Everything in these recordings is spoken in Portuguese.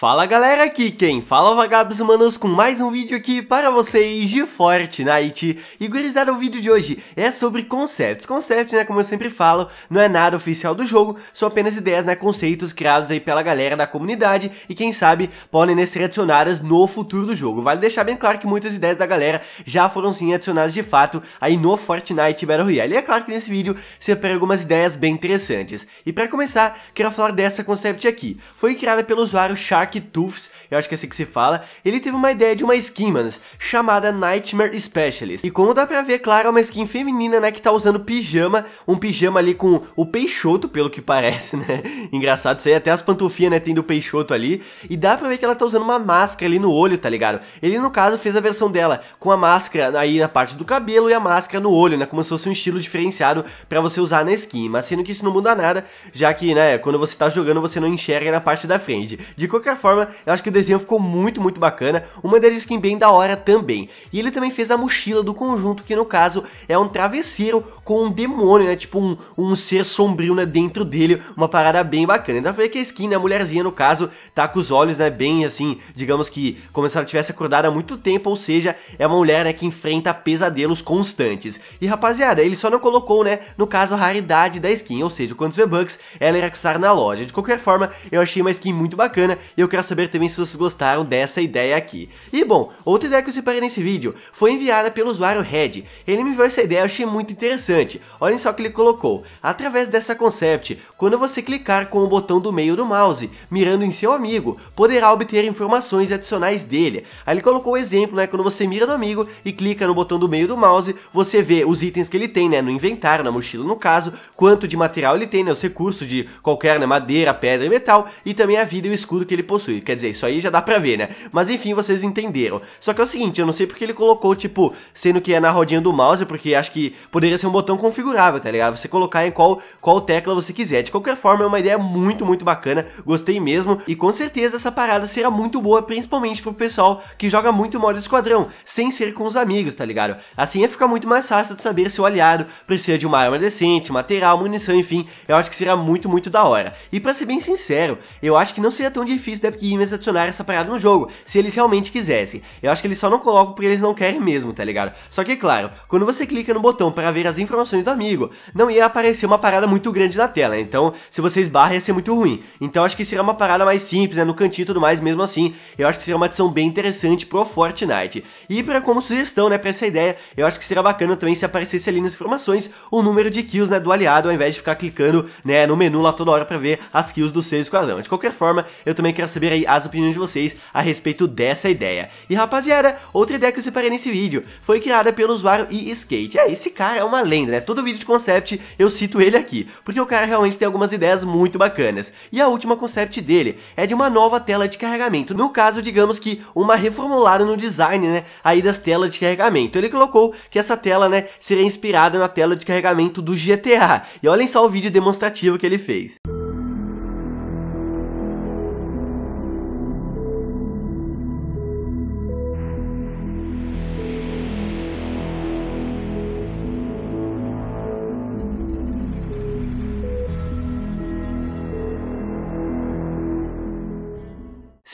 Fala galera, aqui quem fala é Vagabos Humanos com mais um vídeo aqui para vocês de Fortnite E gurizada, o vídeo de hoje é sobre conceitos Conceitos, né, como eu sempre falo, não é nada oficial do jogo São apenas ideias, né, conceitos criados aí pela galera da comunidade E quem sabe podem né, ser adicionadas no futuro do jogo Vale deixar bem claro que muitas ideias da galera já foram sim adicionadas de fato Aí no Fortnite Battle Royale E é claro que nesse vídeo você pega algumas ideias bem interessantes E para começar, quero falar dessa concept aqui Foi criada pelo usuário Shark eu acho que é assim que se fala, ele teve uma ideia de uma skin, mano, chamada Nightmare Specialist. E como dá pra ver, claro, é uma skin feminina, né, que tá usando pijama, um pijama ali com o Peixoto, pelo que parece, né? Engraçado isso aí, até as pantufinhas, né, tem do Peixoto ali. E dá pra ver que ela tá usando uma máscara ali no olho, tá ligado? Ele, no caso, fez a versão dela com a máscara aí na parte do cabelo e a máscara no olho, né? Como se fosse um estilo diferenciado pra você usar na skin. Mas sendo que isso não muda nada, já que, né, quando você tá jogando, você não enxerga na parte da frente. De qualquer forma, eu acho que o desenho ficou muito, muito bacana. Uma das skin bem da hora também. E ele também fez a mochila do conjunto, que no caso é um travesseiro com um demônio, né? Tipo um, um ser sombrio, né? Dentro dele, uma parada bem bacana. Então foi que a skin, né? A mulherzinha, no caso, tá com os olhos, né? Bem assim, digamos que como se ela tivesse acordado há muito tempo, ou seja, é uma mulher, né? Que enfrenta pesadelos constantes. E rapaziada, ele só não colocou, né? No caso, a raridade da skin, ou seja, quantos V-Bucks ela irá custar na loja. De qualquer forma, eu achei uma skin muito bacana. Eu eu quero saber também se vocês gostaram dessa ideia aqui. E bom, outra ideia que eu separei nesse vídeo foi enviada pelo usuário Red. Ele me enviou essa ideia, eu achei muito interessante. Olhem só o que ele colocou. Através dessa concept, quando você clicar com o botão do meio do mouse, mirando em seu amigo, poderá obter informações adicionais dele. Aí ele colocou o exemplo, né, quando você mira no amigo e clica no botão do meio do mouse, você vê os itens que ele tem, né, no inventário, na mochila no caso, quanto de material ele tem, né, os recursos de qualquer, né, madeira, pedra e metal, e também a vida e o escudo que ele possui Quer dizer, isso aí já dá pra ver, né? Mas enfim, vocês entenderam. Só que é o seguinte, eu não sei porque ele colocou, tipo, sendo que é na rodinha do mouse, porque acho que poderia ser um botão configurável, tá ligado? Você colocar em qual, qual tecla você quiser. De qualquer forma, é uma ideia muito, muito bacana. Gostei mesmo. E com certeza essa parada será muito boa, principalmente pro pessoal que joga muito modo esquadrão, sem ser com os amigos, tá ligado? Assim ia ficar muito mais fácil de saber se o aliado precisa de uma arma decente, material, munição, enfim. Eu acho que será muito, muito da hora. E para ser bem sincero, eu acho que não seria tão difícil ir adicionar essa parada no jogo, se eles realmente quisessem. Eu acho que eles só não colocam porque eles não querem mesmo, tá ligado? Só que, claro, quando você clica no botão para ver as informações do amigo, não ia aparecer uma parada muito grande na tela, então se você esbarra ia ser muito ruim. Então acho que será uma parada mais simples, né, no cantinho e tudo mais, mesmo assim, eu acho que seria uma adição bem interessante pro Fortnite. E para como sugestão, né, pra essa ideia, eu acho que seria bacana também se aparecesse ali nas informações o número de kills, né, do aliado, ao invés de ficar clicando, né, no menu lá toda hora para ver as kills do seu esquadrão. De qualquer forma, eu também quero quero saber aí as opiniões de vocês a respeito dessa ideia. E rapaziada, outra ideia que eu separei nesse vídeo foi criada pelo usuário e skate. É, esse cara é uma lenda, né? Todo vídeo de concept eu cito ele aqui, porque o cara realmente tem algumas ideias muito bacanas. E a última concept dele é de uma nova tela de carregamento. No caso, digamos que uma reformulada no design, né, aí das telas de carregamento. Ele colocou que essa tela, né, seria inspirada na tela de carregamento do GTA. E olhem só o vídeo demonstrativo que ele fez.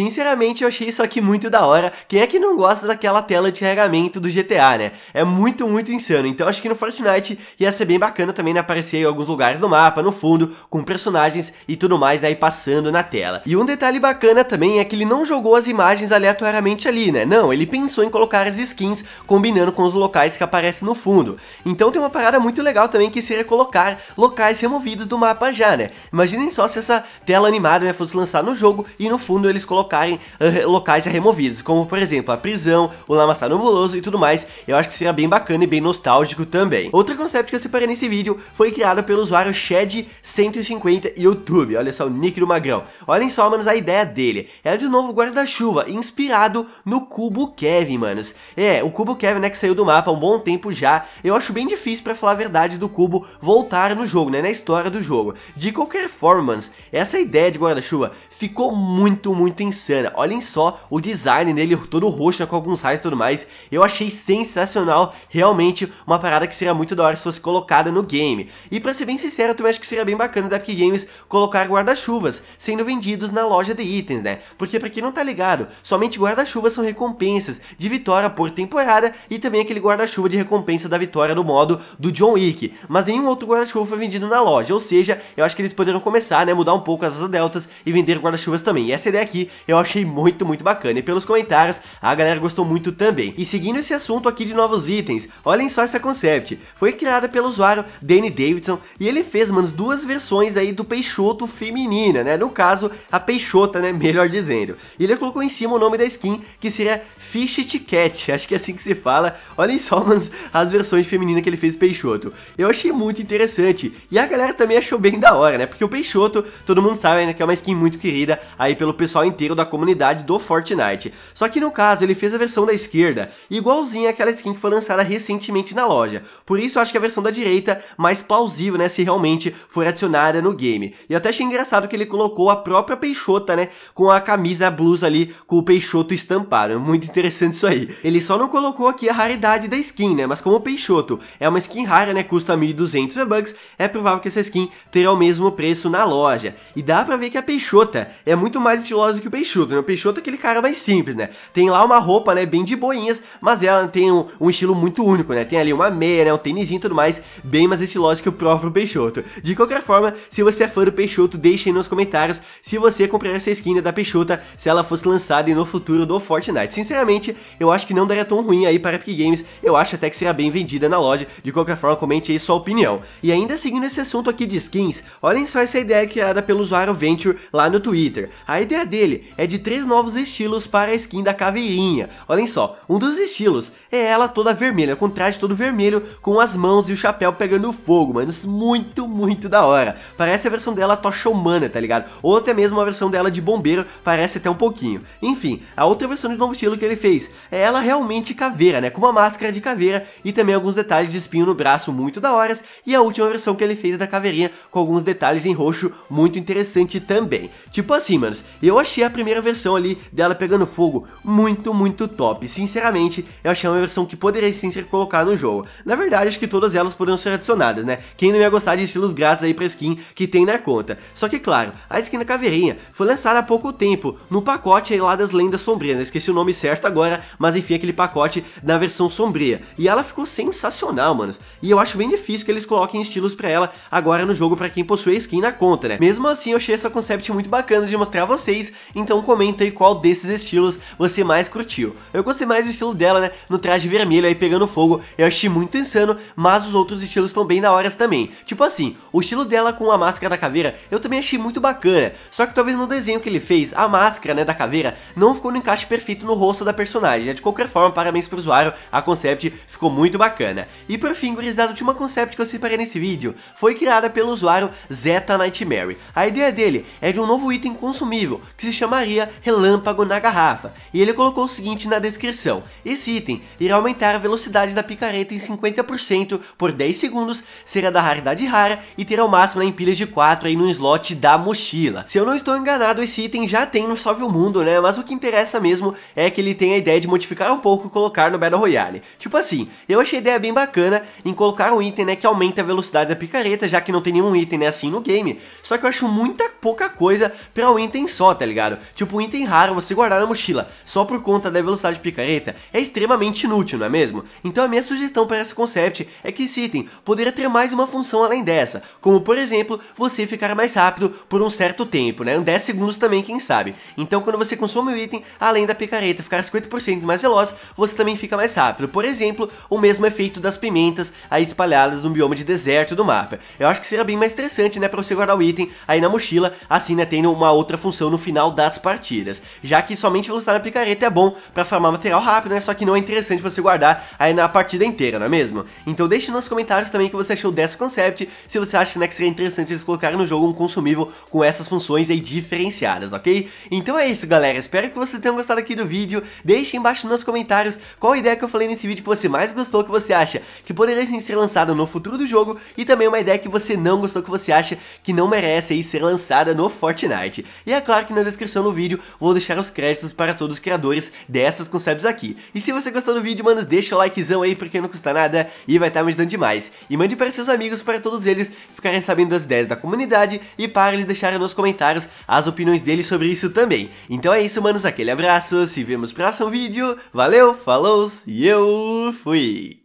Sinceramente, eu achei isso aqui muito da hora. Quem é que não gosta daquela tela de carregamento do GTA, né? É muito, muito insano. Então acho que no Fortnite ia ser bem bacana também né, aparecer em alguns lugares do mapa, no fundo, com personagens e tudo mais né, aí né, passando na tela. E um detalhe bacana também é que ele não jogou as imagens aleatoriamente ali, né? Não, ele pensou em colocar as skins combinando com os locais que aparecem no fundo. Então tem uma parada muito legal também que seria colocar locais removidos do mapa já, né? Imaginem só se essa tela animada né, fosse lançada no jogo e no fundo eles colocaram eh, locais já removidos, como por exemplo a prisão, o lamaçar nebuloso e tudo mais, eu acho que seria bem bacana e bem nostálgico também. Outro conceito que eu separei nesse vídeo foi criado pelo usuário Shed150 YouTube, olha só o nick do magrão. Olhem só, manos, a ideia dele, É de novo guarda-chuva, inspirado no Cubo Kevin, manos. É, o Cubo Kevin, né, que saiu do mapa há um bom tempo já, eu acho bem difícil para falar a verdade do Cubo voltar no jogo, né, na história do jogo. De qualquer forma, manos, essa ideia de guarda-chuva ficou muito, muito insana. Olhem só o design dele, todo roxo, né, com alguns raios e tudo mais. Eu achei sensacional, realmente uma parada que seria muito da hora se fosse colocada no game. E pra ser bem sincero, eu também acho que seria bem bacana da Epic Games colocar guarda-chuvas sendo vendidos na loja de itens, né? Porque pra quem não tá ligado, somente guarda-chuvas são recompensas de vitória por temporada e também aquele guarda-chuva de recompensa da vitória no modo do John Wick. Mas nenhum outro guarda-chuva foi vendido na loja, ou seja, eu acho que eles poderiam começar, né, mudar um pouco as asas deltas e vender guarda-chuvas também. E essa ideia aqui eu achei muito, muito bacana. E pelos comentários, a galera gostou muito também. E seguindo esse assunto aqui de novos itens, olhem só essa concept. Foi criada pelo usuário Danny Davidson e ele fez, mano, duas versões aí do Peixoto feminina, né? No caso, a Peixota, né? Melhor dizendo. E ele colocou em cima o nome da skin, que seria Fish Cat, acho que é assim que se fala. Olhem só, mano, as versões femininas que ele fez Peixoto. Eu achei muito interessante. E a galera também achou bem da hora, né? Porque o Peixoto, todo mundo sabe, né? Que é uma skin muito querida aí pelo pessoal inteiro inteiro da comunidade do Fortnite. Só que no caso, ele fez a versão da esquerda, igualzinha àquela skin que foi lançada recentemente na loja. Por isso eu acho que a versão da direita mais plausível, né, se realmente for adicionada no game. E eu até achei engraçado que ele colocou a própria Peixota, né, com a camisa, a blusa ali, com o Peixoto estampado. Muito interessante isso aí. Ele só não colocou aqui a raridade da skin, né, mas como o Peixoto é uma skin rara, né, custa 1.200 V-Bucks, é provável que essa skin terá o mesmo preço na loja. E dá pra ver que a Peixota é muito mais estilosa que o Peixoto Peixoto, né? O Peixoto é aquele cara mais simples, né? Tem lá uma roupa, né, bem de boinhas, mas ela tem um, um estilo muito único, né? Tem ali uma meia, né, um tênisinho e tudo mais, bem mais estiloso que o próprio Peixoto. De qualquer forma, se você é fã do Peixoto, deixe aí nos comentários se você compraria essa skin da Peixota se ela fosse lançada no futuro do Fortnite. Sinceramente, eu acho que não daria tão ruim aí para Epic Games, eu acho até que seria bem vendida na loja. De qualquer forma, comente aí sua opinião. E ainda seguindo esse assunto aqui de skins, olhem só essa ideia criada pelo usuário Venture lá no Twitter. A ideia dele é de três novos estilos para a skin da caveirinha. Olhem só, um dos estilos é ela toda vermelha, com traje todo vermelho, com as mãos e o chapéu pegando fogo, mano, isso muito, muito da hora. Parece a versão dela tocha humana, tá ligado? Ou até mesmo a versão dela de bombeiro, parece até um pouquinho. Enfim, a outra versão de novo estilo que ele fez é ela realmente caveira, né, com uma máscara de caveira e também alguns detalhes de espinho no braço muito da hora. e a última versão que ele fez da caveirinha com alguns detalhes em roxo muito interessante também. Tipo assim, manos, eu achei a primeira versão ali dela pegando fogo, muito, muito top. Sinceramente, eu achei uma versão que poderia sim ser colocada no jogo. Na verdade, acho que todas elas poderiam ser adicionadas, né? Quem não ia gostar de estilos grátis aí pra skin que tem na conta. Só que, claro, a skin da caveirinha foi lançada há pouco tempo, no pacote aí lá das lendas sombrias, né? esqueci o nome certo agora, mas enfim, aquele pacote na versão sombria. E ela ficou sensacional, manos. E eu acho bem difícil que eles coloquem estilos pra ela agora no jogo pra quem possui a skin na conta, né? Mesmo assim, eu achei essa concept muito bacana de mostrar a vocês, então então comenta aí qual desses estilos você mais curtiu. Eu gostei mais do estilo dela, né, no traje vermelho aí pegando fogo, eu achei muito insano, mas os outros estilos estão bem da hora também. Tipo assim, o estilo dela com a máscara da caveira, eu também achei muito bacana, só que talvez no desenho que ele fez, a máscara, né, da caveira, não ficou no encaixe perfeito no rosto da personagem, né? de qualquer forma, parabéns pro usuário, a concept ficou muito bacana. E por fim, gurizada, a última concept que eu separei nesse vídeo foi criada pelo usuário Zeta Nightmare. A ideia dele é de um novo item consumível, que se chama relâmpago na garrafa, e ele colocou o seguinte na descrição, esse item irá aumentar a velocidade da picareta em 50% por 10 segundos, será da raridade rara e terá o máximo em pilhas de 4 aí no slot da mochila. Se eu não estou enganado, esse item já tem no Salve o Mundo, né, mas o que interessa mesmo é que ele tem a ideia de modificar um pouco e colocar no Battle Royale. Tipo assim, eu achei a ideia bem bacana em colocar um item, né, que aumenta a velocidade da picareta, já que não tem nenhum item, né, assim no game, só que eu acho muita pouca coisa pra um item só, tá ligado? tipo um item raro você guardar na mochila, só por conta da velocidade picareta, é extremamente inútil, não é mesmo? Então a minha sugestão para esse concept é que esse item poderia ter mais uma função além dessa, como por exemplo, você ficar mais rápido por um certo tempo, né, 10 segundos também, quem sabe. Então quando você consome o item, além da picareta ficar 50% mais veloz, você também fica mais rápido. Por exemplo, o mesmo efeito das pimentas aí espalhadas no bioma de deserto do mapa. Eu acho que seria bem mais interessante, né, para você guardar o item aí na mochila, assim, né, tendo uma outra função no final da das partidas. Já que somente velocidade na picareta é bom para farmar material rápido, né? Só que não é interessante você guardar aí na partida inteira, não é mesmo? Então deixe nos comentários também o que você achou dessa concept, se você acha né, que seria interessante eles colocarem no jogo um consumível com essas funções aí diferenciadas, ok? Então é isso, galera. Espero que vocês tenham gostado aqui do vídeo. Deixe embaixo nos comentários qual ideia que eu falei nesse vídeo que você mais gostou, que você acha que poderia ser lançada no futuro do jogo e também uma ideia que você não gostou, que você acha que não merece aí ser lançada no Fortnite. E é claro que na descrição descrição do vídeo, vou deixar os créditos para todos os criadores dessas concepções aqui. E se você gostou do vídeo, manos, deixa o likezão aí, porque não custa nada e vai estar tá me ajudando demais. E mande para seus amigos, para todos eles ficarem sabendo das ideias da comunidade e para eles deixarem nos comentários as opiniões deles sobre isso também. Então é isso, manos, aquele abraço, se vemos no próximo vídeo, valeu, falou e eu fui!